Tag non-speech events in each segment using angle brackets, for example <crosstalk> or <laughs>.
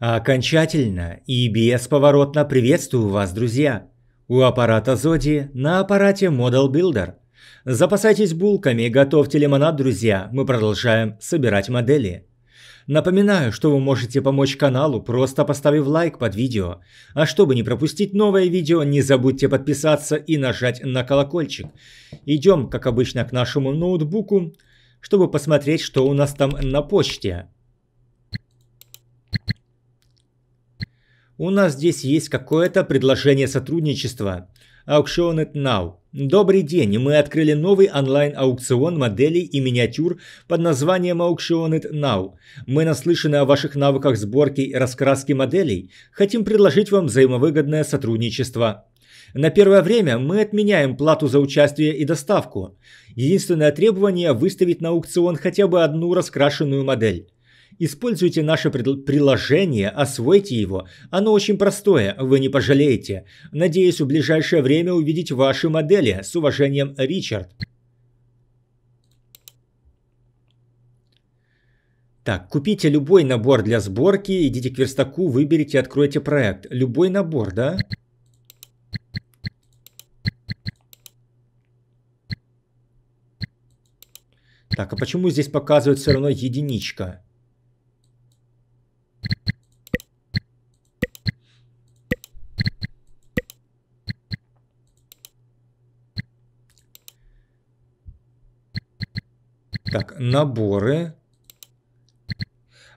Окончательно и бесповоротно приветствую вас, друзья! У аппарата Зоди на аппарате Model Builder. Запасайтесь булками, и готовьте лимонад, друзья, мы продолжаем собирать модели. Напоминаю, что вы можете помочь каналу, просто поставив лайк под видео. А чтобы не пропустить новое видео, не забудьте подписаться и нажать на колокольчик. Идем, как обычно, к нашему ноутбуку, чтобы посмотреть, что у нас там на почте. У нас здесь есть какое-то предложение сотрудничества. Auction.net Now. Добрый день, мы открыли новый онлайн-аукцион моделей и миниатюр под названием Auction.net Now. Мы наслышаны о ваших навыках сборки и раскраски моделей. Хотим предложить вам взаимовыгодное сотрудничество. На первое время мы отменяем плату за участие и доставку. Единственное требование – выставить на аукцион хотя бы одну раскрашенную модель. Используйте наше приложение, освойте его. Оно очень простое, вы не пожалеете. Надеюсь, в ближайшее время увидеть ваши модели. С уважением, Ричард. Так, купите любой набор для сборки, идите к верстаку, выберите, откройте проект. Любой набор, да? Так, а почему здесь показывает все равно единичка? Так, наборы.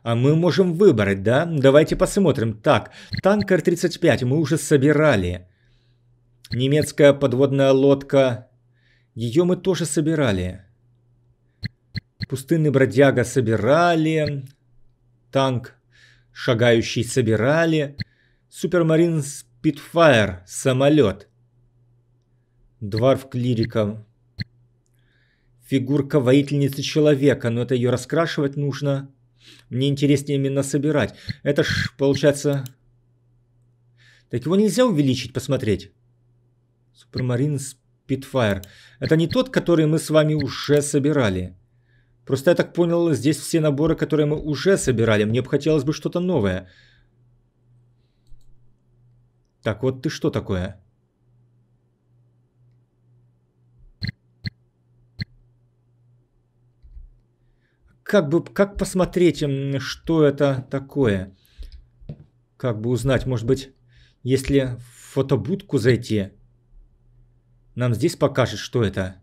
А мы можем выбрать, да? Давайте посмотрим. Так, танкер 35 мы уже собирали. Немецкая подводная лодка. Ее мы тоже собирали. Пустынный бродяга собирали. Танк шагающий собирали, Супермарин Спитфайр, самолет. Дварф клириком. Фигурка воительницы человека, но это ее раскрашивать нужно. Мне интереснее именно собирать. Это ж получается... Так его нельзя увеличить, посмотреть. Супермарин Спитфайр. Это не тот, который мы с вами уже собирали. Просто я так понял, здесь все наборы, которые мы уже собирали. Мне бы хотелось бы что-то новое. Так, вот ты что такое? Как бы, как посмотреть, что это такое? Как бы узнать, может быть, если в фотобудку зайти, нам здесь покажет, что это.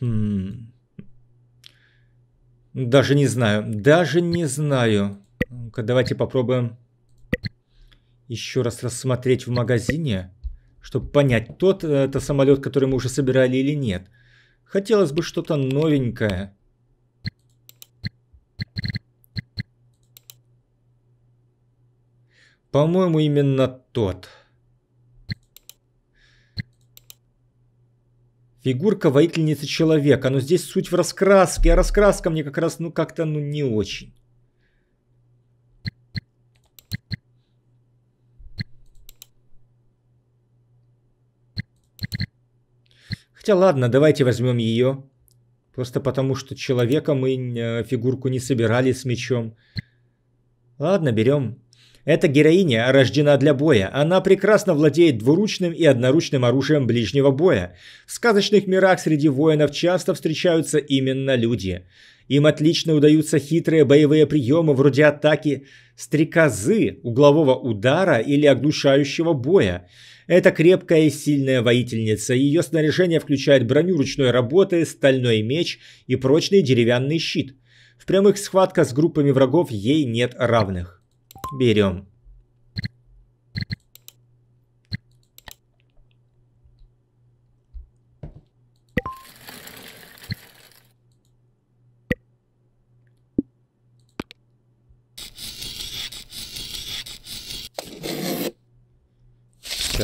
Хм. Даже не знаю, даже не знаю. Ну-ка, давайте попробуем еще раз рассмотреть в магазине, чтобы понять, тот э, это самолет, который мы уже собирали или нет. Хотелось бы что-то новенькое. По-моему, именно тот. Фигурка воительницы человека. Но здесь суть в раскраске. А раскраска мне как раз, ну, как-то, ну, не очень. Хотя ладно, давайте возьмем ее. Просто потому, что человека мы э, фигурку не собирали с мечом. Ладно, берем. Эта героиня рождена для боя, она прекрасно владеет двуручным и одноручным оружием ближнего боя. В сказочных мирах среди воинов часто встречаются именно люди. Им отлично удаются хитрые боевые приемы вроде атаки стрекозы, углового удара или оглушающего боя. Это крепкая и сильная воительница, ее снаряжение включает броню ручной работы, стальной меч и прочный деревянный щит. В прямых схватках с группами врагов ей нет равных берем.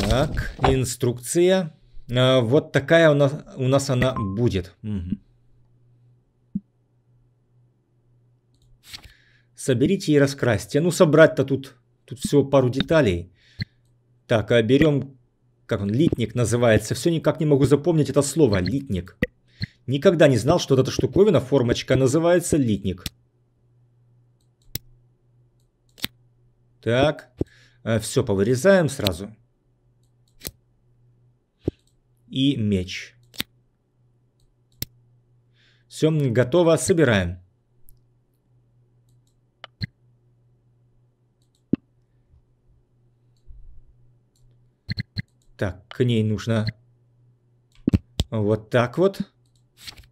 Так, инструкция. Э, вот такая у нас, у нас она будет. Угу. Соберите и раскрасьте. Ну, собрать-то тут, тут всего пару деталей. Так, а берем, как он, литник называется. Все никак не могу запомнить это слово, литник. Никогда не знал, что вот эта штуковина, формочка, называется литник. Так, э, все повырезаем сразу. И меч. Все готово, собираем. Так, к ней нужно вот так вот.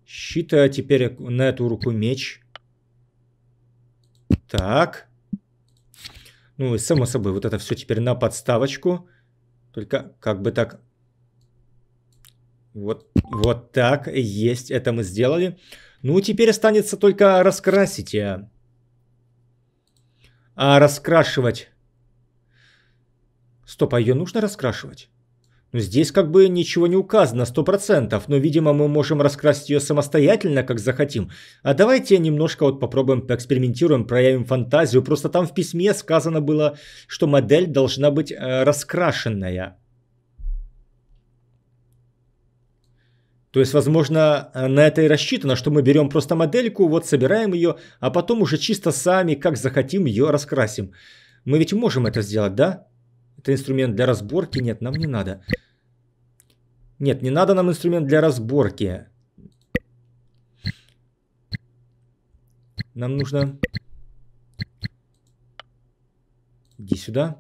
Щит, а теперь на эту руку меч. Так. Ну и само собой, вот это все теперь на подставочку. Только как бы так... Вот, вот так есть, это мы сделали. Ну, теперь останется только раскрасить. А раскрашивать... Стоп, а ее нужно раскрашивать? Здесь как бы ничего не указано, сто процентов, но, видимо, мы можем раскрасить ее самостоятельно, как захотим. А давайте немножко вот попробуем, поэкспериментируем, проявим фантазию. Просто там в письме сказано было, что модель должна быть э, раскрашенная. То есть, возможно, э, на это и рассчитано, что мы берем просто модельку, вот собираем ее, а потом уже чисто сами, как захотим, ее раскрасим. Мы ведь можем это сделать, да? Это инструмент для разборки? Нет, нам не надо. Нет, не надо нам инструмент для разборки. Нам нужно... Иди сюда.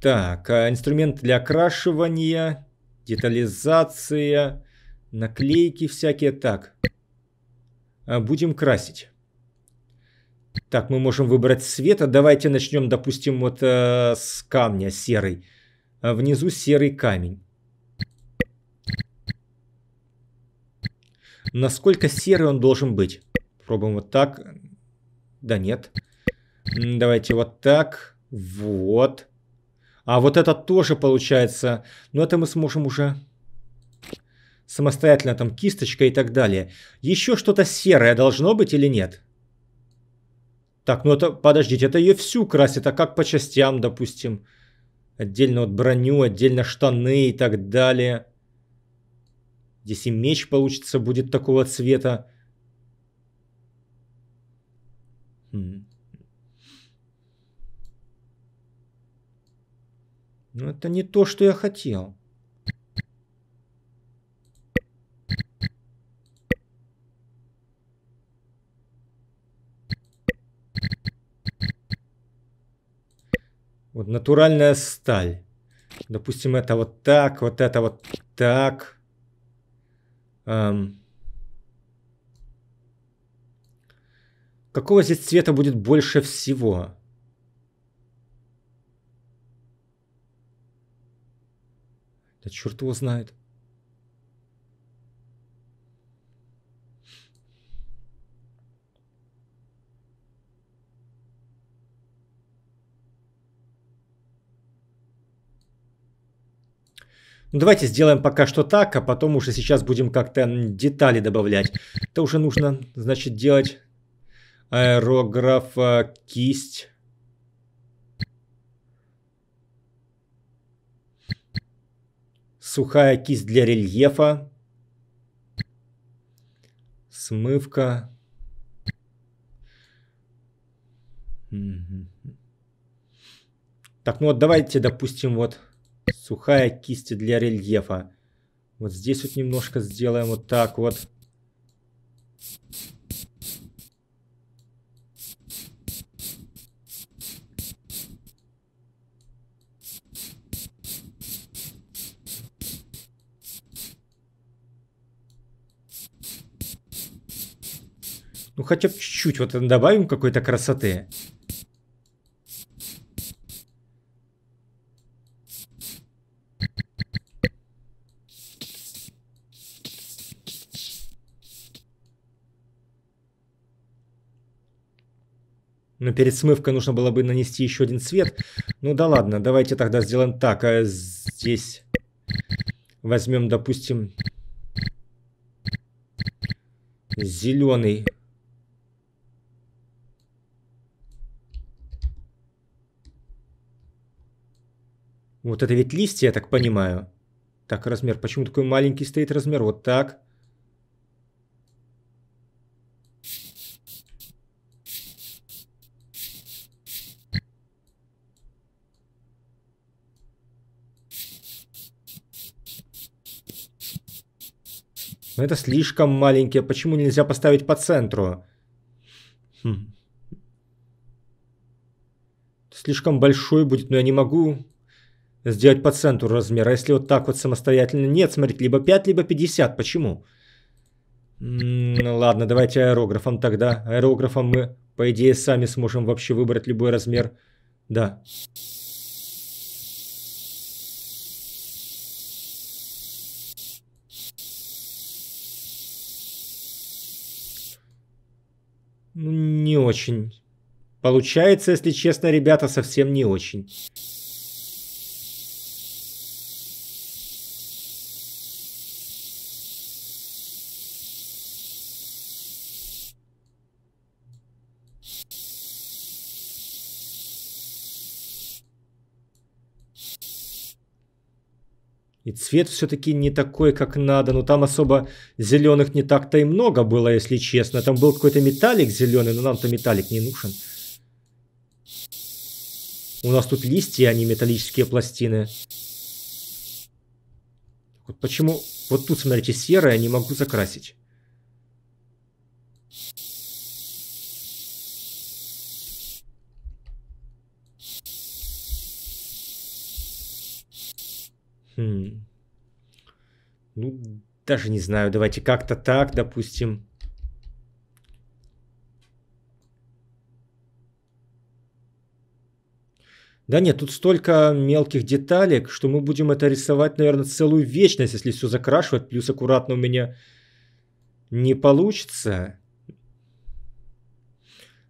Так, а, инструмент для окрашивания, детализация, наклейки всякие. Так, а, будем красить. Так, мы можем выбрать цвета. Давайте начнем, допустим, вот э, с камня серый. А внизу серый камень. Насколько серый он должен быть? Пробуем вот так. Да нет. Давайте вот так. Вот. А вот это тоже получается. Но ну, это мы сможем уже самостоятельно, там кисточка и так далее. Еще что-то серое должно быть или нет? Нет. Так, ну это, подождите, это ее всю красит, а как по частям, допустим? Отдельно вот броню, отдельно штаны и так далее. Здесь и меч, получится, будет такого цвета. Хм. Ну это не то, что я хотел. Вот натуральная сталь. Допустим, это вот так, вот это вот так. Эм. Какого здесь цвета будет больше всего? Да черт его знает. Ну, давайте сделаем пока что так, а потом уже сейчас будем как-то детали добавлять. Это уже нужно, значит, делать аэрограф кисть. Сухая кисть для рельефа. Смывка. Так, ну вот давайте, допустим, вот Сухая кисть для рельефа. Вот здесь вот немножко сделаем вот так вот. Ну хотя бы чуть-чуть вот добавим какой-то красоты. Но ну, перед смывкой нужно было бы нанести еще один цвет. Ну да ладно, давайте тогда сделаем так. А здесь возьмем, допустим, зеленый. Вот это ведь листья, я так понимаю. Так, размер. Почему такой маленький стоит размер? Вот так. Но это слишком маленькие. Почему нельзя поставить по центру? Хм. Слишком большой будет, но я не могу сделать по центру размер. А если вот так вот самостоятельно? Нет, смотрите, либо 5, либо 50. Почему? Ну, ладно, давайте аэрографом тогда. Аэрографом мы, по идее, сами сможем вообще выбрать любой размер. Да. Ну, не очень. Получается, если честно, ребята, совсем не очень. И цвет все-таки не такой, как надо. Но там особо зеленых не так-то и много было, если честно. Там был какой-то металлик зеленый, но нам-то металлик не нужен. У нас тут листья, а не металлические пластины. Вот почему... Вот тут, смотрите, серое не могу закрасить. Хм. Ну, даже не знаю, давайте как-то так, допустим. Да нет, тут столько мелких деталек, что мы будем это рисовать, наверное, целую вечность, если все закрашивать. Плюс аккуратно у меня не получится.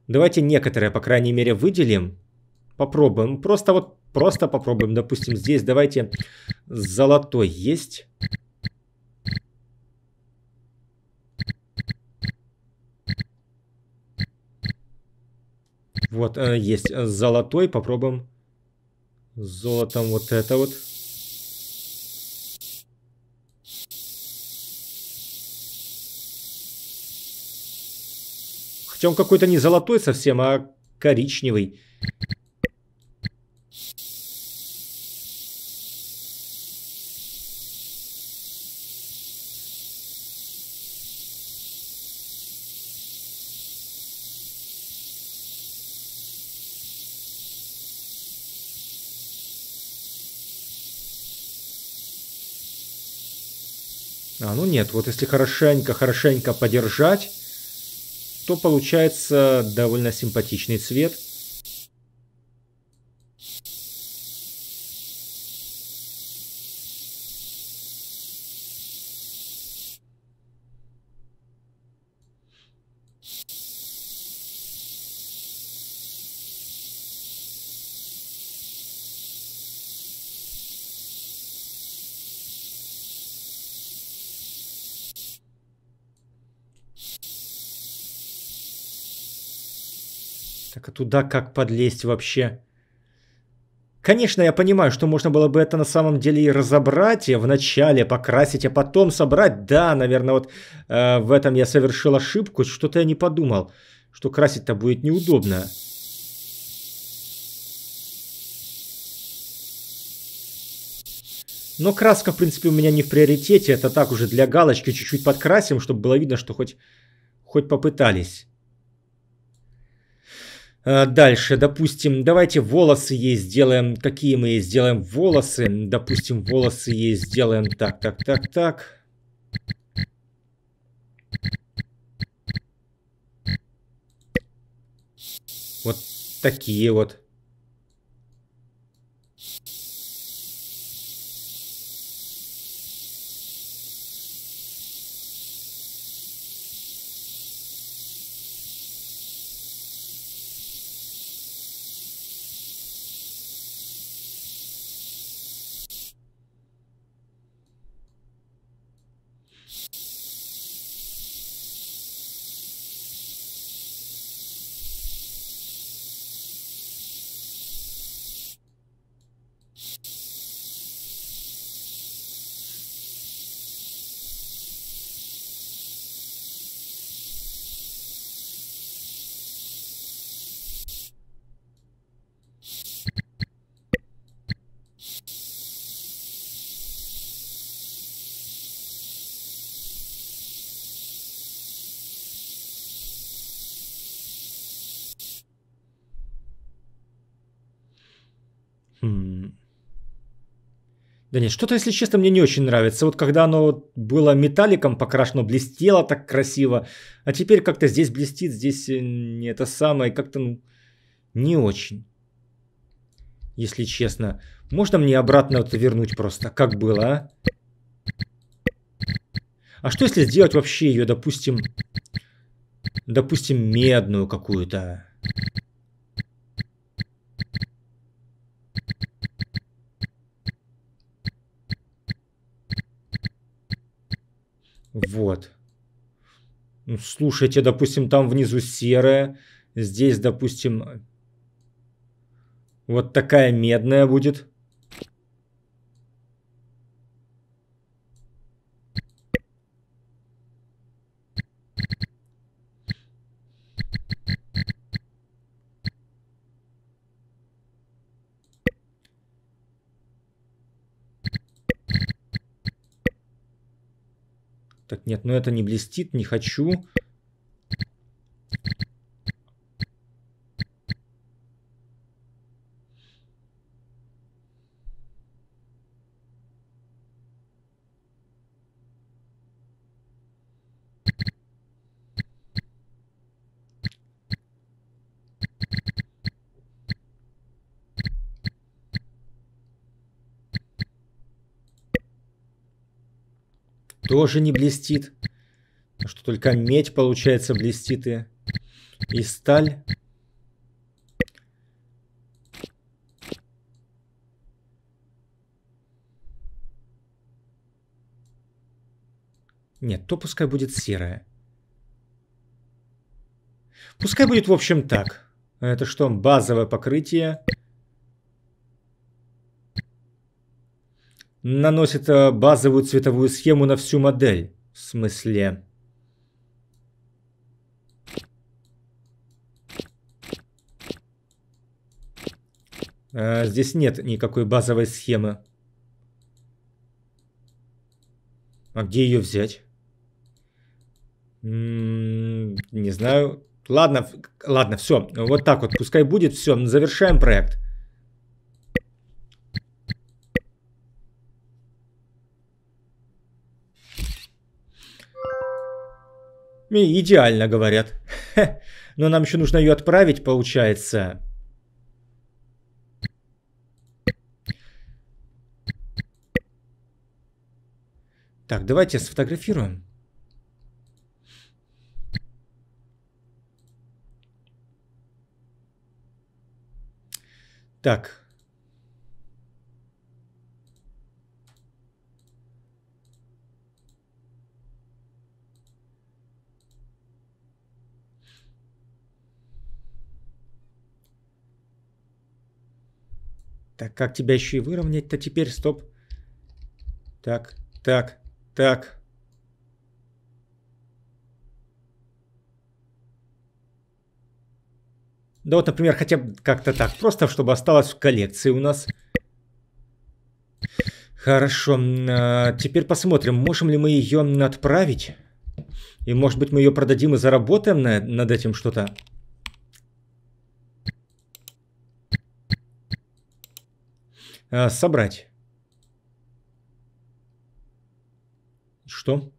Давайте некоторые, по крайней мере, выделим. Попробуем. Просто вот Просто попробуем. Допустим, здесь давайте золотой есть. Вот, э, есть золотой. Попробуем золотом вот это вот. Хотя он какой-то не золотой совсем, а коричневый. нет. Вот если хорошенько-хорошенько подержать, то получается довольно симпатичный цвет – Туда как подлезть вообще? Конечно, я понимаю, что можно было бы это на самом деле и разобрать, и вначале покрасить, а потом собрать. Да, наверное, вот э, в этом я совершил ошибку, что-то я не подумал, что красить-то будет неудобно. Но краска, в принципе, у меня не в приоритете, это так уже для галочки чуть-чуть подкрасим, чтобы было видно, что хоть, хоть попытались. Э, дальше, допустим, давайте волосы ей сделаем. Какие мы ей сделаем волосы? Допустим, волосы ей сделаем так, так, так, так. Вот такие вот. Блин, что-то, если честно, мне не очень нравится. Вот когда оно было металликом покрашено, блестело так красиво, а теперь как-то здесь блестит, здесь э, не это самое, как-то ну, не очень. Если честно. Можно мне обратно вот вернуть просто, как было, а? А что если сделать вообще ее, допустим, допустим, медную какую-то? Вот. Ну, слушайте, допустим, там внизу серая, здесь, допустим, вот такая медная будет. Так, нет, ну это не блестит, не хочу. тоже не блестит. А что только медь, получается, блестит и, и сталь. Нет, то пускай будет серая. Пускай будет, в общем, так. Это что, базовое покрытие. наносит э, базовую цветовую схему на всю модель. В смысле... Э, здесь нет никакой базовой схемы. А где ее взять? М-м, не знаю. Ладно, ладно, все. Вот так вот. Пускай будет. Все, завершаем проект. Ну, идеально, говорят. <laughs> Хе, но нам еще нужно ее отправить, получается. Так, давайте сфотографируем. Так. Так, как тебя еще и выровнять-то теперь? Стоп. Так, так, так. Да вот, например, хотя бы как-то так. Просто, чтобы осталось в коллекции у нас. Хорошо. А, теперь посмотрим, можем ли мы ее отправить. И может быть мы ее продадим и заработаем на, над этим что-то. Э, собрать. Что?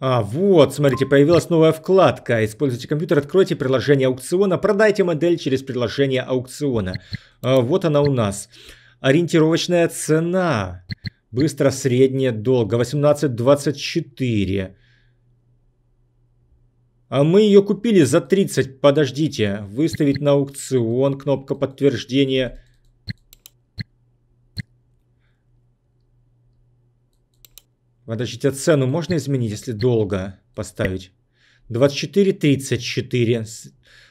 А, вот, смотрите, появилась новая вкладка. Используйте компьютер, откройте приложение аукциона, продайте модель через приложение аукциона. А, вот она у нас. Ориентировочная цена. Быстро, средняя, долго. 18.24. А мы ее купили за 30. Подождите. Выставить на аукцион. Кнопка подтверждения. Подождите, а цену можно изменить, если долго поставить? 24.34.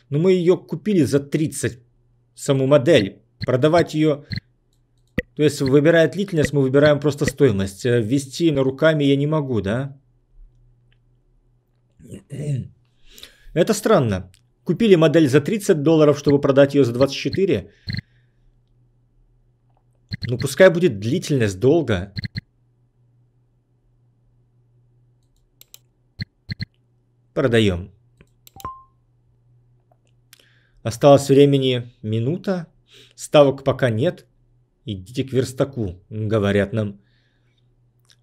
Но ну, мы ее купили за 30. Саму модель. Продавать ее... То есть, выбирая длительность, мы выбираем просто стоимость. Ввести на руками я не могу, да? Это странно. Купили модель за 30 долларов, чтобы продать ее за 24. Ну пускай будет длительность долго. Продаем. Осталось времени минута. Ставок пока нет. Идите к верстаку, говорят нам.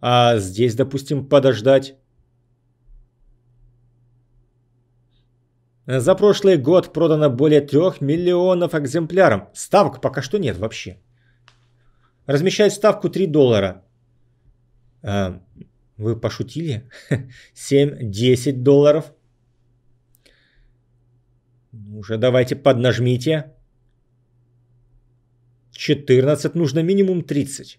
А здесь, допустим, подождать. За прошлый год продано более трех миллионов экземпляров. Ставок пока что нет вообще. Размещают ставку 3 доллара. А, вы пошутили? 7-10 <laughs> долларов. Ну уже давайте поднажмите. 14, нужно минимум 30.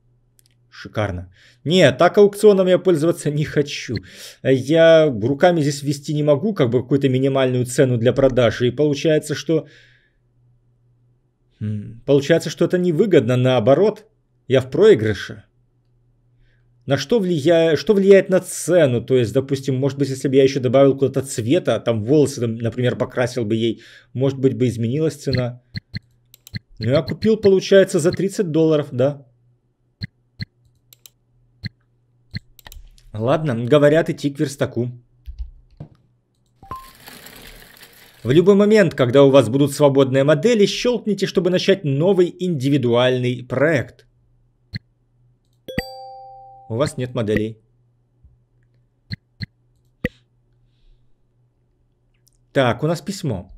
шикарно. Нет, так аукционом я пользоваться не хочу. Я руками здесь ввести не могу, как бы какую-то минимальную цену для продажи. И получается, что... Получается, что это невыгодно, наоборот. Я в проигрыше. На что, влия... что влияет на цену? То есть, допустим, может быть, если бы я еще добавил куда-то цвета, там волосы, например, покрасил бы ей, может быть, бы изменилась цена. Ну, я купил, получается, за 30 долларов, да. Ладно, говорят, идти к верстаку. В любой момент, когда у вас будут свободные модели, щелкните, чтобы начать новый индивидуальный проект. У вас нет моделей. Так, у нас письмо.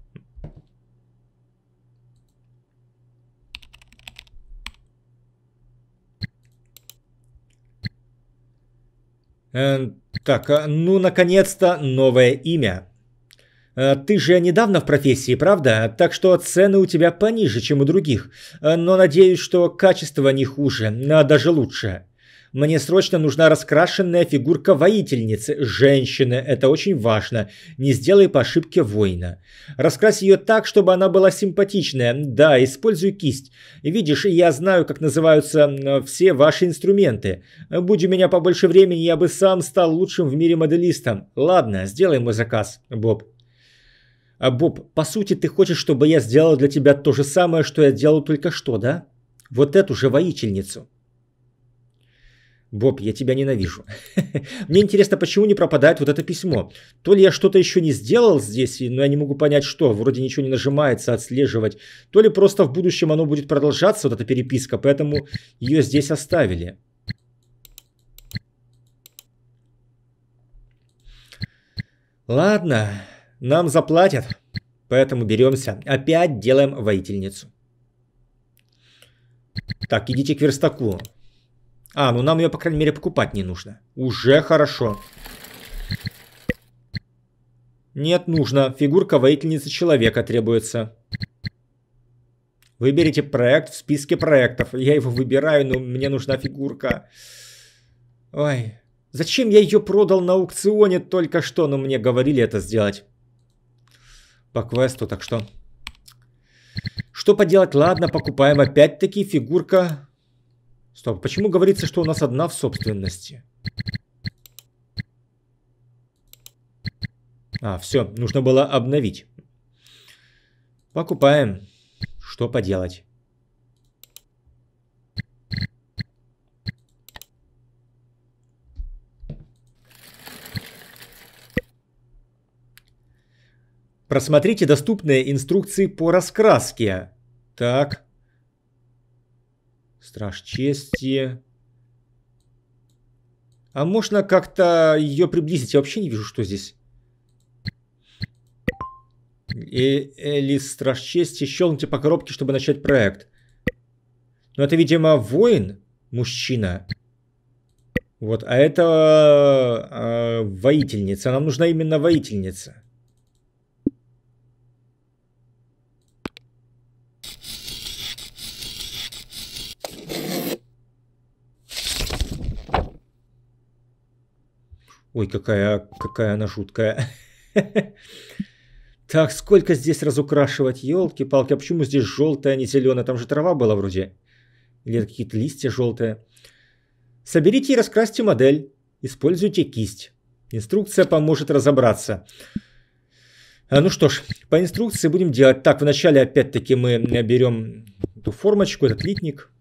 Э, так, э, ну, наконец-то новое имя. Э, ты же недавно в профессии, правда? Так что цены у тебя пониже, чем у других. Но надеюсь, что качество не хуже, а даже лучше. Мне срочно нужна раскрашенная фигурка воительницы, женщины, это очень важно. Не сделай по ошибке воина. Раскрась ее так, чтобы она была симпатичная. Да, используй кисть. Видишь, я знаю, как называются все ваши инструменты. Будь у меня побольше времени, я бы сам стал лучшим в мире моделистом. Ладно, сделай мой заказ, Боб. А, Боб, по сути, ты хочешь, чтобы я сделал для тебя то же самое, что я делал только что, да? Вот эту же воительницу. Боб, я тебя ненавижу. <laughs> Мне интересно, почему не пропадает вот это письмо. То ли я что-то еще не сделал здесь, но я не могу понять, что. Вроде ничего не нажимается отслеживать. То ли просто в будущем оно будет продолжаться, вот эта переписка, поэтому ее здесь оставили. Ладно, нам заплатят, поэтому беремся. Опять делаем воительницу. Так, идите к верстаку. А, ну нам ее, по крайней мере, покупать не нужно. Уже хорошо. Нет, нужно. Фигурка воительницы человека требуется. Выберите проект в списке проектов. Я его выбираю, но мне нужна фигурка. Ой, зачем я ее продал на аукционе только что? Но ну, мне говорили это сделать. По квесту, так что... Что поделать? Ладно, покупаем опять-таки фигурка Стоп, почему говорится, что у нас одна в собственности? А, все, нужно было обновить. Покупаем. Что поделать? Просмотрите доступные инструкции по раскраске. Так. Страж чести. А можно как-то ее приблизить? Я вообще не вижу, что здесь. И э, Элис Страж Чести щелкните по коробке, чтобы начать проект. Но ну, это, видимо, воин, мужчина. Вот, а это э, воительница. Нам нужна именно воительница. Ой, какая, какая она жуткая. <laughs> Так, сколько здесь разукрашивать? Елки-палки, а почему здесь желтая, а не зеленая? Там же трава была вроде. Или какие-то листья желтые. Соберите и раскрасьте модель. Используйте кисть. Инструкция поможет разобраться. А, ну что ж, по инструкции будем делать. Так, вначале опять-таки мы берем эту формочку, этот литник.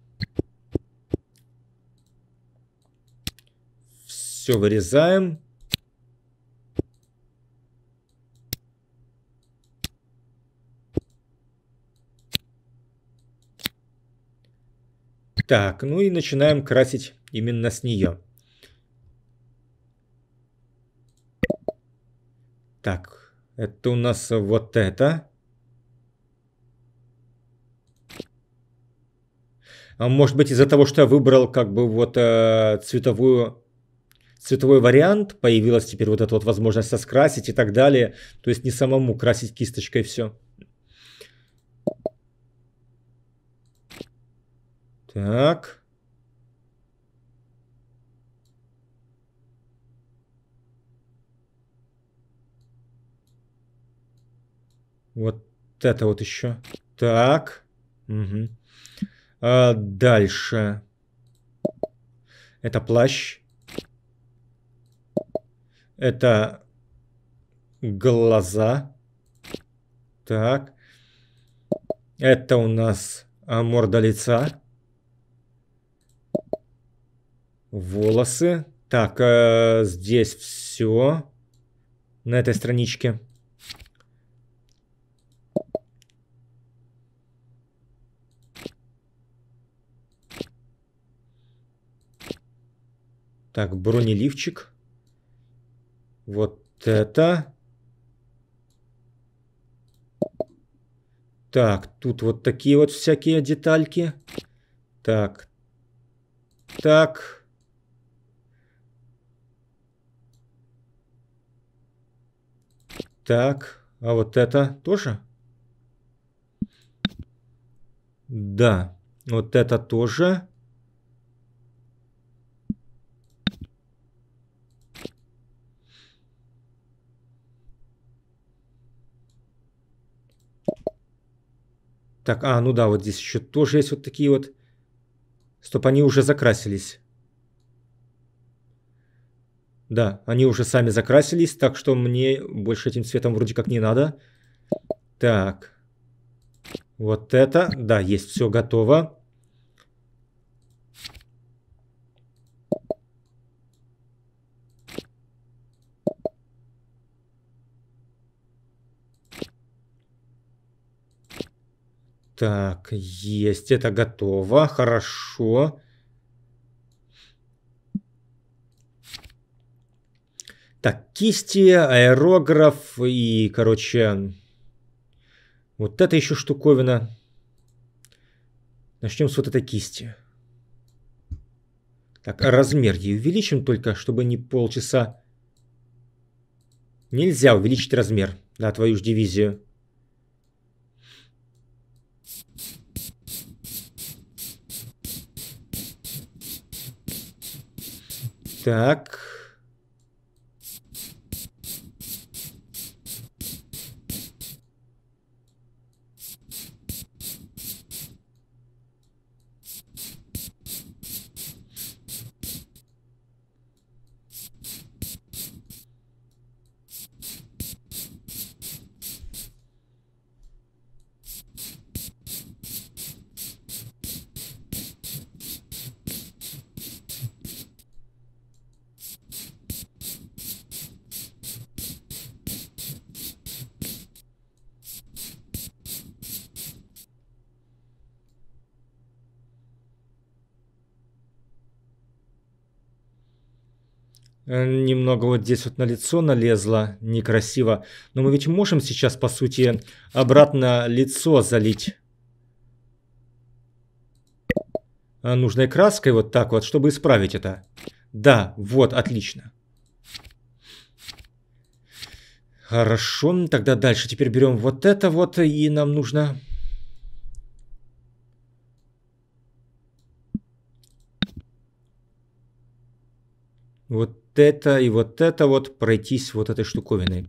все вырезаем. Так, ну и начинаем красить именно с нее. Так, это у нас вот это. А может быть из-за того, что я выбрал как бы вот э, цветовую цветовой вариант, появилась теперь вот эта вот возможность соскрасить и так далее. То есть не самому красить кисточкой все. Так. Вот это вот еще. Так. Угу. А дальше. Это плащ. Это глаза. Так. Это у нас а, морда лица. Волосы. Так, э, здесь все на этой страничке. Так, бронеливчик. Вот это. Так, тут вот такие вот всякие детальки. Так. Так. Так. А вот это тоже? Да. Вот это тоже. Так, а, ну да, вот здесь еще тоже есть вот такие вот. Стоп, они уже закрасились. Да, они уже сами закрасились, так что мне больше этим цветом вроде как не надо. Так. Вот это. Да, есть, все готово. Так, есть, это готово, хорошо. Так, кисти, аэрограф и, короче, вот это еще штуковина. Начнем с вот этой кисти. Так, а размер ей увеличим только, чтобы не полчаса. Нельзя увеличить размер, да, твою же дивизию. Так, Э, немного вот здесь вот на лицо налезло некрасиво. Но мы ведь можем сейчас, по сути, обратно лицо залить э, нужной краской вот так вот, чтобы исправить это. Да, вот, отлично. Хорошо, тогда дальше. Теперь берем вот это вот, и нам нужно вот это и вот это вот пройтись вот этой штуковиной.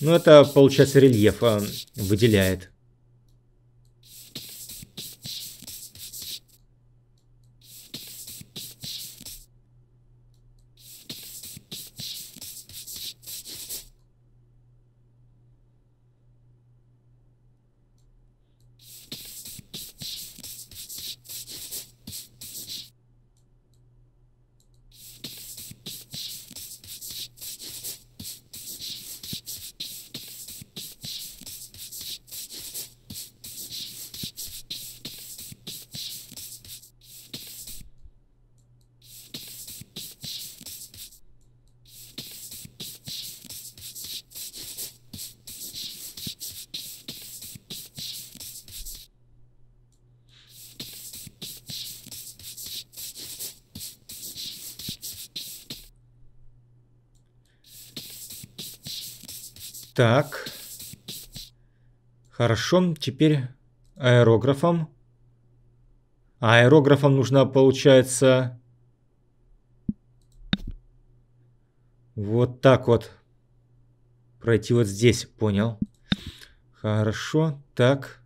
Ну, это, получается, рельеф а, выделяет. Так. Хорошо, теперь аэрографом. аэрографом нужна, получается... Вот так вот. Пройти вот здесь, понял. Хорошо, так.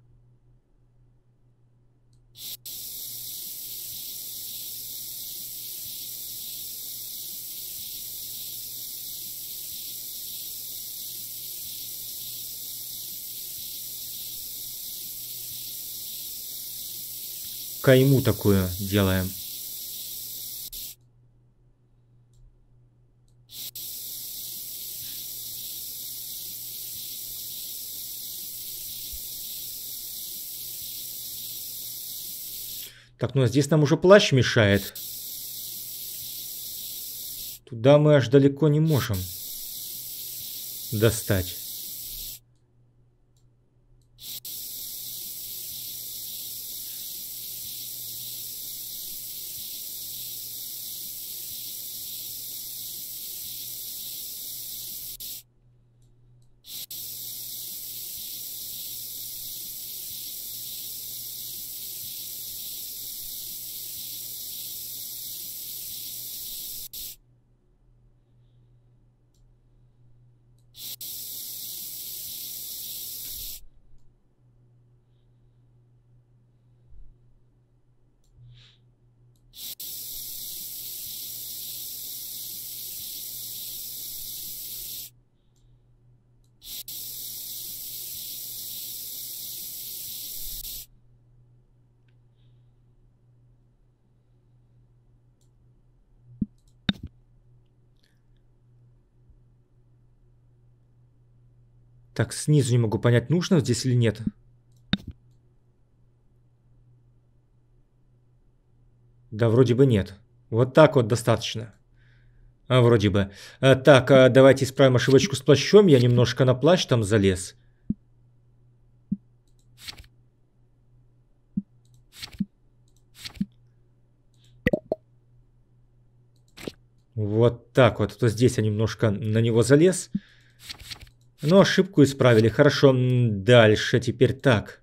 кайму такую делаем. Так, ну а здесь нам уже плащ мешает. Туда мы аж далеко не можем достать. you Так, снизу не могу понять, нужно здесь или нет. Да вроде бы нет. Вот так вот достаточно. А, вроде бы. А, так, а, давайте исправим ошибочку с плащом. Я немножко на плащ там залез. Вот так вот. То здесь я немножко на него залез. Залез. Но ну, ошибку исправили. Хорошо, дальше теперь так.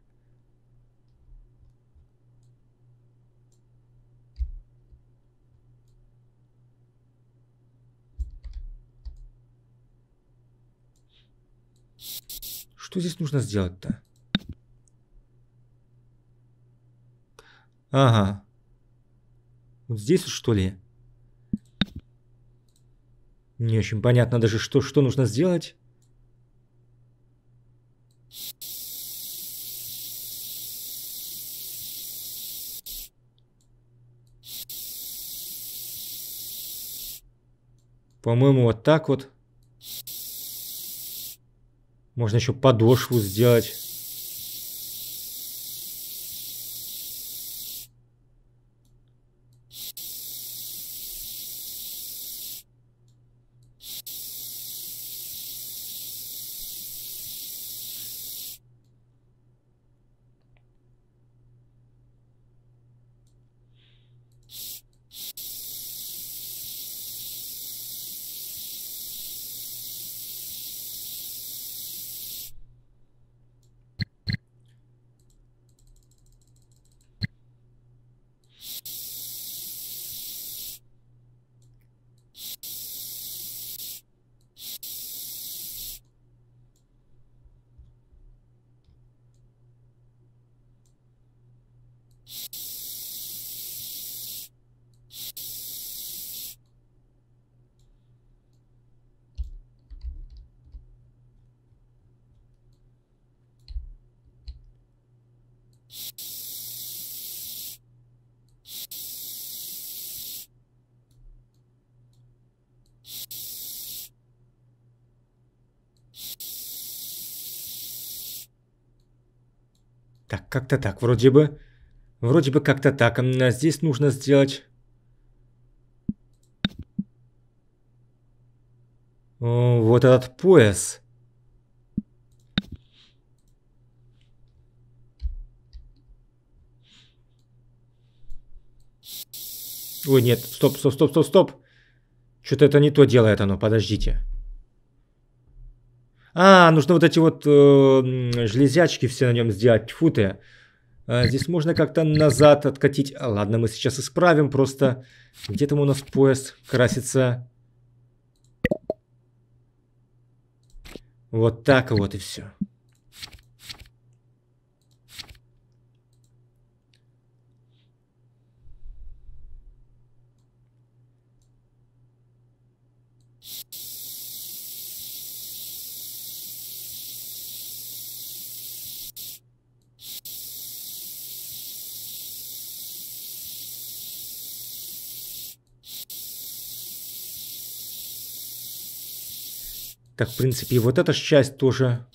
Что здесь нужно сделать-то? Ага. Вот здесь что ли? Не очень понятно даже, что, что нужно сделать. По-моему, вот так вот. Можно еще подошву сделать. Как-то так вроде бы. Вроде бы как-то так. А здесь нужно сделать... О, вот этот пояс. Ой, нет, стоп, стоп, стоп, стоп, стоп. Что-то это не то делает оно, подождите. А, нужно вот эти вот э, железячки все на нем сделать. Тьфу ты. А, здесь можно как-то назад откатить. ладно, мы сейчас исправим просто. Где там у нас поезд красится? Вот так вот и все. Так, в принципе, и вот эта часть тоже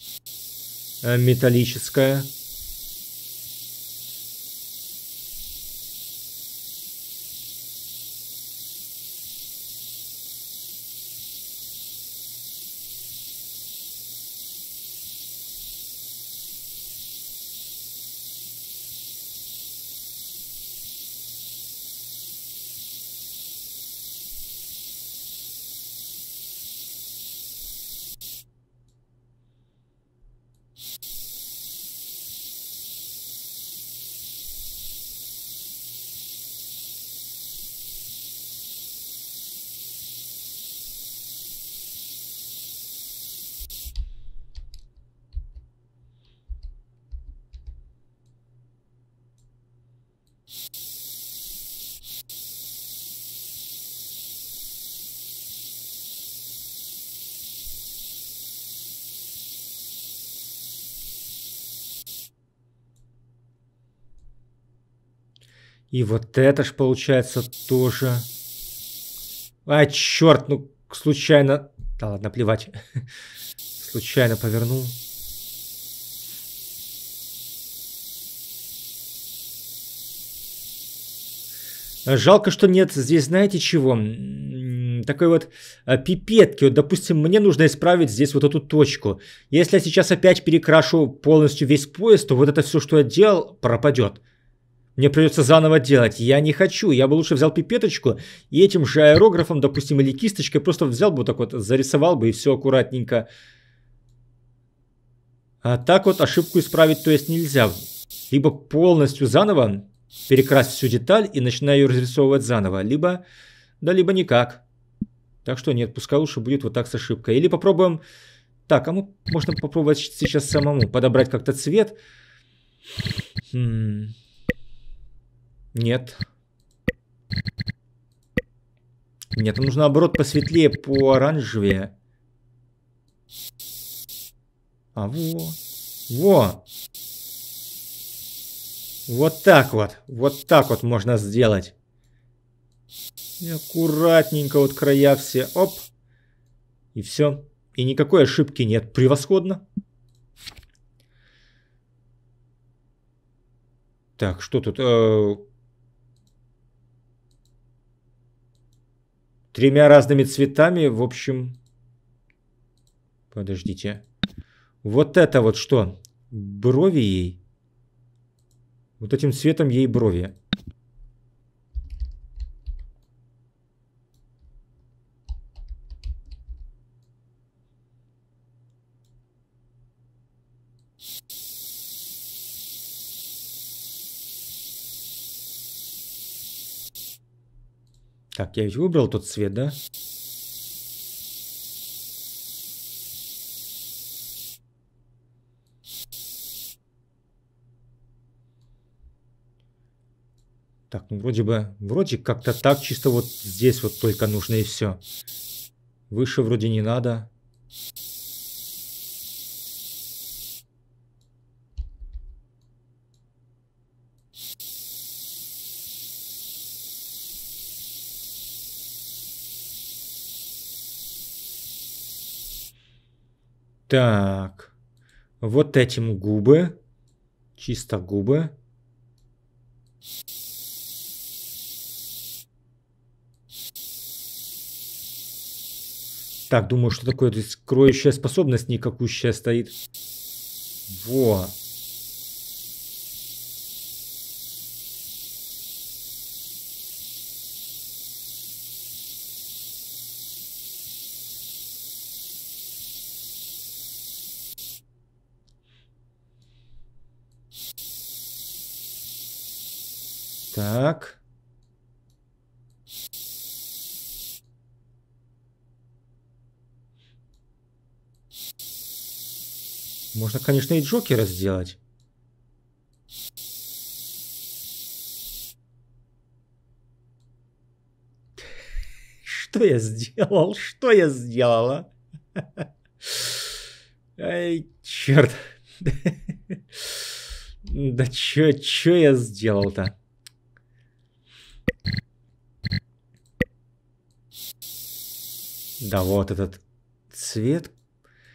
э, металлическая. И вот это ж получается тоже... А, черт, ну случайно... Да ладно, плевать. <laughs> случайно повернул. Жалко, что нет здесь, знаете чего? Такой вот а, пипетки. Вот, допустим, мне нужно исправить здесь вот эту точку. Если я сейчас опять перекрашу полностью весь поезд, то вот это все, что я делал, пропадет. Мне придется заново делать. Я не хочу. Я бы лучше взял пипеточку и этим же аэрографом, допустим, или кисточкой просто взял бы так вот, зарисовал бы и все аккуратненько. А так вот ошибку исправить, то есть нельзя. Либо полностью заново перекрасить всю деталь и начинаю ее разрисовывать заново. Либо, да либо никак. Так что нет, пускай лучше будет вот так с ошибкой. Или попробуем... Так, а мы можно попробовать сейчас самому подобрать как-то цвет. Хм... Нет. Нет, там нужно наоборот посветлее, по оранжевее. А во. Во. Вот так вот. Вот так вот можно сделать. И аккуратненько вот края все. Оп. И все. И никакой ошибки нет. Превосходно. Так, что тут? Э, Тремя разными цветами, в общем... Подождите. Вот это вот что? Брови ей? Вот этим цветом ей брови. Так, я ведь выбрал тот цвет, да? Так, ну вроде бы, вроде как-то так, чисто вот здесь вот только нужно и все. Выше вроде не надо. Так, вот этим губы, чисто губы. Так, думаю, что такое здесь кроющая способность никакущая стоит. Во. Так. Можно, конечно, и Джокера сделать. Что я сделал? Что я сделала? Ай, черт. Да чё, чё я сделал-то? Да, вот этот цвет.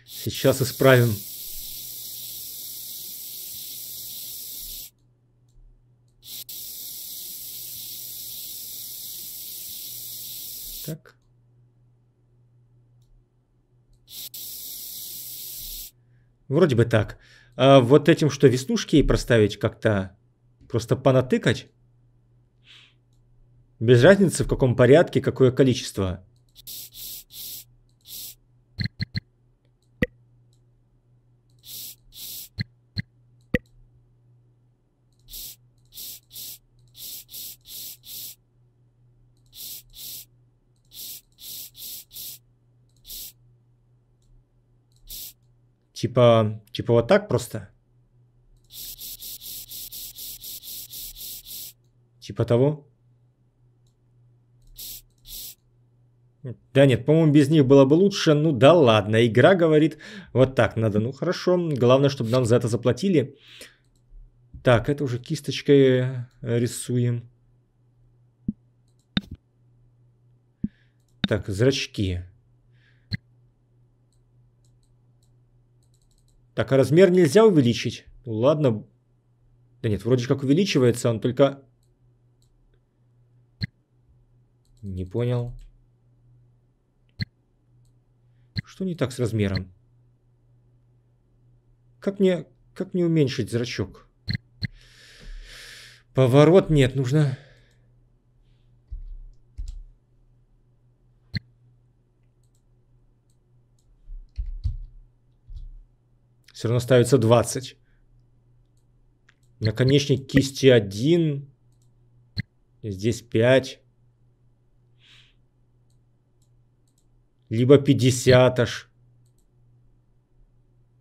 Сейчас исправим. Так. Вроде бы так. А вот этим, что веснушки проставить как-то, просто понатыкать. Без разницы, в каком порядке, какое количество. Типа, типа вот так просто? Типа того? Да нет, по-моему, без них было бы лучше. Ну да ладно, игра говорит, вот так надо. Ну хорошо, главное, чтобы нам за это заплатили. Так, это уже кисточкой э, рисуем. Так, зрачки. Так, а размер нельзя увеличить? Ну ладно. Да нет, вроде как увеличивается, он только... Не понял. Что не так с размером? Как мне... Как мне уменьшить зрачок? Поворот нет, нужно... все равно ставится 20. Наконечник кисти 1. Здесь 5. Либо 50 аж.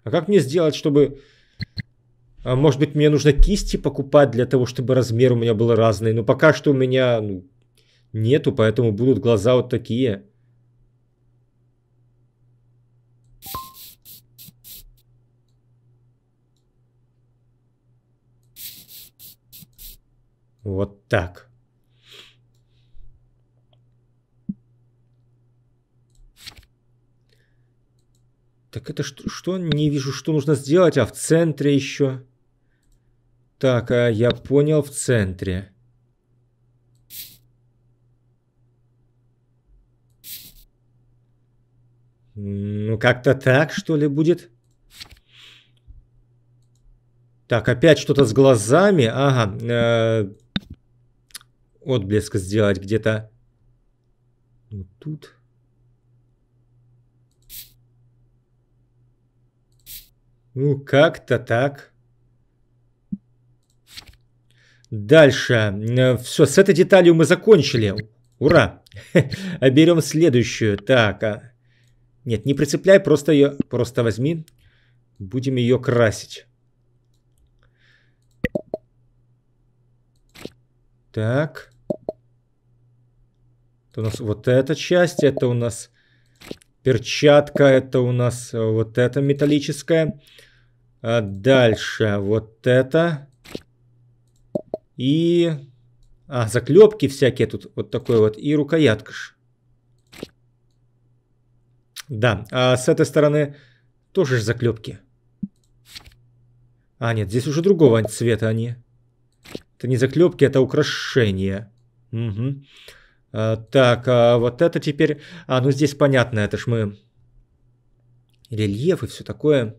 А как мне сделать, чтобы... А может быть, мне нужно кисти покупать для того, чтобы размер у меня был разный. Но ну, пока что у меня ну, нету, поэтому будут глаза вот такие. Вот так. Так это что, что? Не вижу, что нужно сделать, а в центре еще. Так, а я понял, в центре. Ну, как-то так, что ли, будет? Так, опять что-то с глазами. Ага, э, отблеск сделать где-то вот тут. Ну, как-то так. Дальше. Э, Все, с этой деталью мы закончили. Ура! <laughs> А Берем следующую. Так. А, нет, не прицепляй, просто ее просто возьми. Будем ее красить. Так. Это у нас вот эта часть, это у нас перчатка, это у нас э, вот это металлическая. А дальше вот это. И... А, заклепки всякие тут, вот такой вот, и рукоятка ж. Да, а с этой стороны тоже же заклепки. А, нет, здесь уже другого цвета они. Это не заклепки, это украшения. Угу. Э, так, а вот это теперь... А, ну здесь понятно, это ж мы... Рельеф и все такое.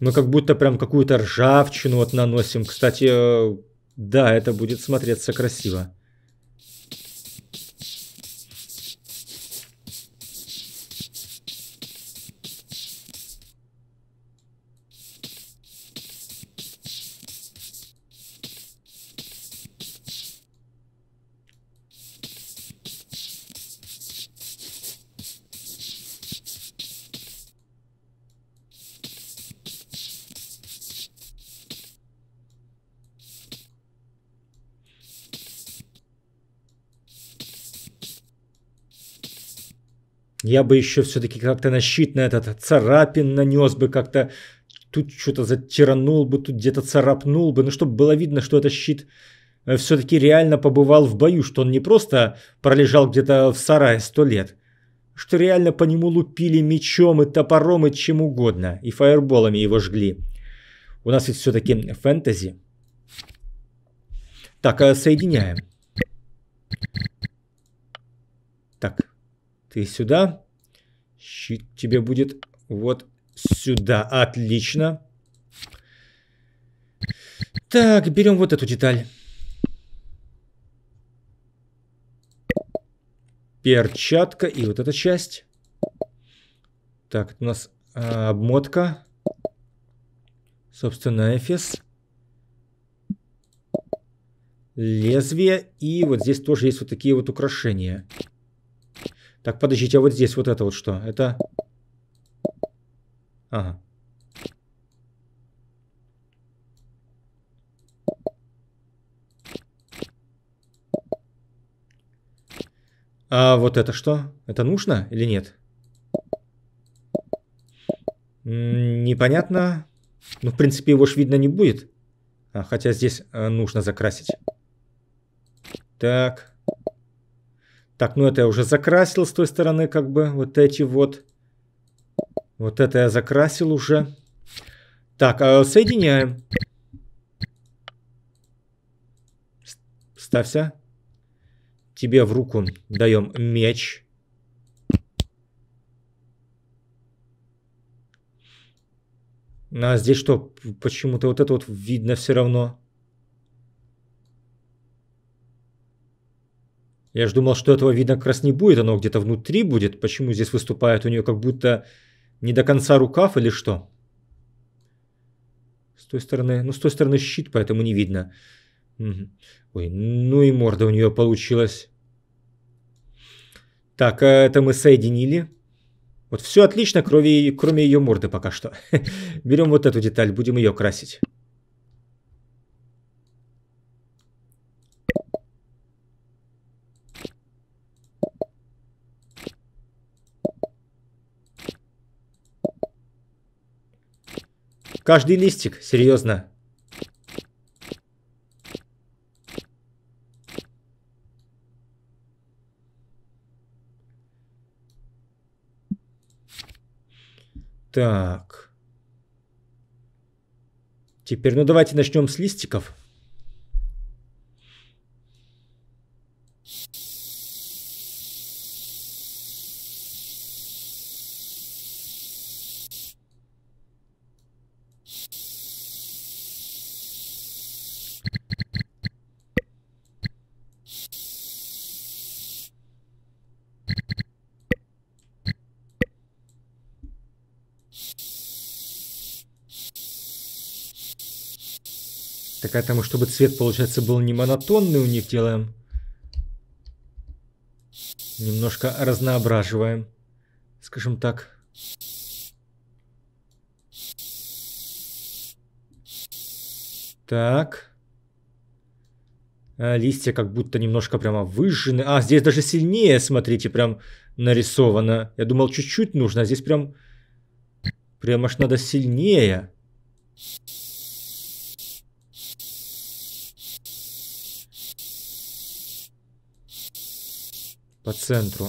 Мы как будто прям какую-то ржавчину вот наносим. Кстати, э, да, это будет смотреться красиво. Я бы еще все-таки как-то на щит на этот царапин нанес бы как-то. Тут что-то затиранул бы, тут где-то царапнул бы. Ну, чтобы было видно, что этот щит э, все-таки реально побывал в бою, что он не просто пролежал где-то в сарае сто лет, что реально по нему лупили мечом и топором и чем угодно, и фаерболами его жгли. У нас ведь все-таки фэнтези. Так, э, соединяем. Ты сюда. Щит тебе будет вот сюда. Отлично. Так, берем вот эту деталь. Перчатка и вот эта часть. Так, у нас а, обмотка. Собственно, эфес. Лезвие. И вот здесь тоже есть вот такие вот украшения. Так, подождите, а вот здесь вот это вот что? Это... Ага. А вот это что? Это нужно или нет? Непонятно. Ну, в принципе, его ж видно не будет. А, хотя здесь э, нужно закрасить. Так. Так, ну это я уже закрасил с той стороны, как бы, вот эти вот. Вот это я закрасил уже. Так, а соединяем. Ставься. Тебе в руку даем меч. Ну, а здесь что? Почему-то вот это вот видно все равно. Я же думал, что этого видно как раз не будет, оно где-то внутри будет. Почему здесь выступает у нее как будто не до конца рукав или что? С той стороны, ну с той стороны щит, поэтому не видно. Угу. Ой, ну и морда у нее получилась. Так, а это мы соединили. Вот все отлично, крови, кроме ее морды пока что. <laughs> Берем вот эту деталь, будем ее красить. Каждый листик, серьезно. Так. Теперь, ну давайте начнем с листиков. поэтому чтобы цвет, получается, был не монотонный у них делаем. Немножко разноображиваем, скажем так. Так. А, листья как будто немножко прямо выжжены. А, здесь даже сильнее, смотрите, прям нарисовано. Я думал, чуть-чуть нужно, а здесь прям... Прям аж надо сильнее. по центру.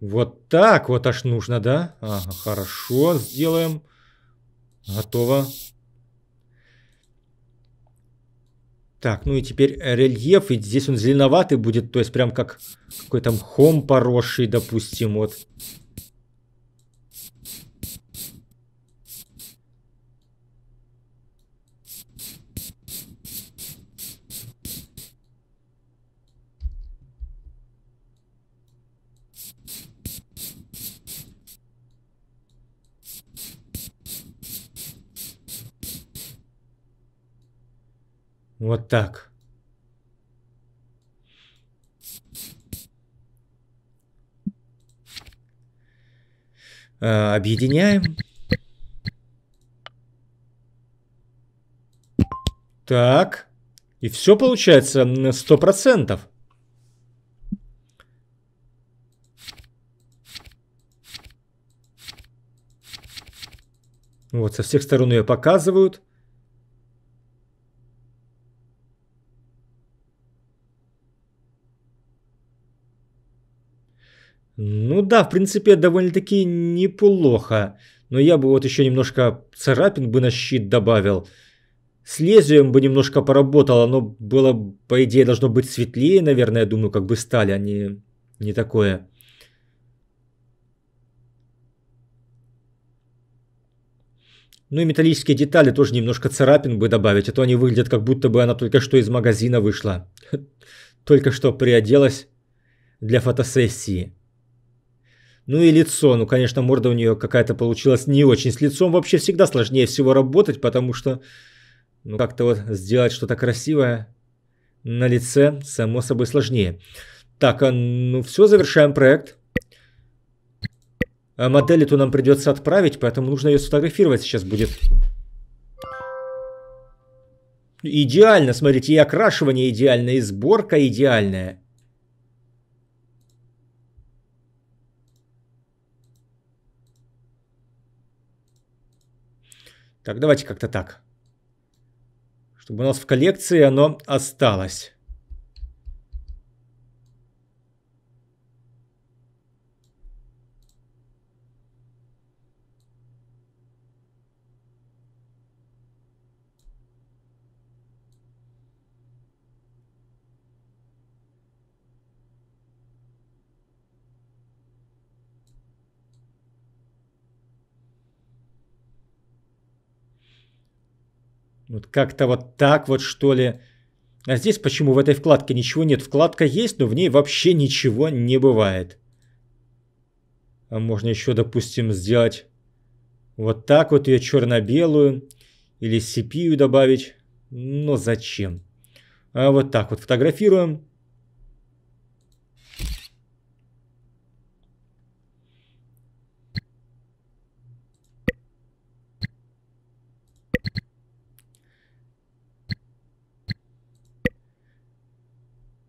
Вот так вот аж нужно, да? Ага, хорошо, сделаем. Готово. Так, ну и теперь рельеф, и здесь он зеленоватый будет, то есть прям как какой-то мхом поросший, допустим, вот. Вот так. Э, объединяем. Так. И все получается на сто процентов. Вот, со всех сторон ее показывают. Ну да, в принципе, довольно-таки неплохо. Но я бы вот еще немножко царапин бы на щит добавил. С лезвием бы немножко поработал, оно было, по идее, должно быть светлее, наверное, я думаю, как бы стали, а не, не такое. Ну и металлические детали тоже немножко царапин бы добавить, а то они выглядят как будто бы она только что из магазина вышла. <laughs> Только что приоделась для фотосессии. Ну и лицо, ну конечно морда у нее какая-то получилась не очень. С лицом вообще всегда сложнее всего работать, потому что ну как-то вот сделать что-то красивое на лице само собой сложнее. Так, а ну все, завершаем проект. А модель эту нам придется отправить, поэтому нужно ее сфотографировать сейчас будет. Идеально, смотрите, и окрашивание идеальное, и сборка идеальная. Так, давайте как-то так. Чтобы у нас в коллекции оно осталось. Вот как-то вот так вот что ли. А здесь почему в этой вкладке ничего нет? Вкладка есть, но в ней вообще ничего не бывает. А можно еще, допустим, сделать вот так вот ее черно-белую. Или CPU добавить. Но зачем? А вот так вот фотографируем.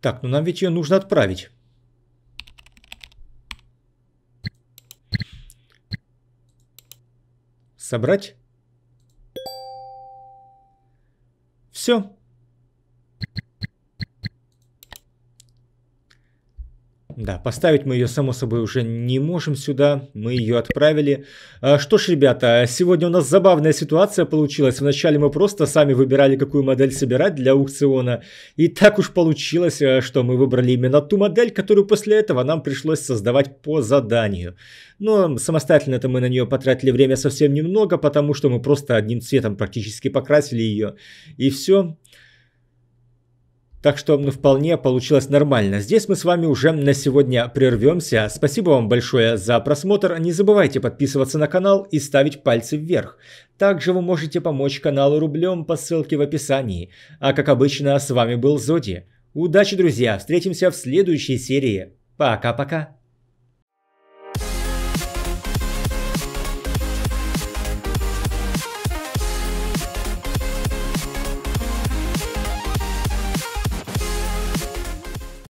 Так, ну нам ведь ее нужно отправить. Собрать. Все. Да, поставить мы ее, само собой, уже не можем сюда. Мы ее отправили. А, что ж, ребята, сегодня у нас забавная ситуация получилась. Вначале мы просто сами выбирали, какую модель собирать для аукциона. И так уж получилось, а, что мы выбрали именно ту модель, которую после этого нам пришлось создавать по заданию. Но самостоятельно это мы на нее потратили время совсем немного, потому что мы просто одним цветом практически покрасили ее. И все. Так что ну, вполне получилось нормально. Здесь мы с вами уже на сегодня прервемся. Спасибо вам большое за просмотр. Не забывайте подписываться на канал и ставить пальцы вверх. Также вы можете помочь каналу рублем по ссылке в описании. А как обычно, с вами был Зоди. Удачи, друзья! Встретимся в следующей серии. Пока-пока!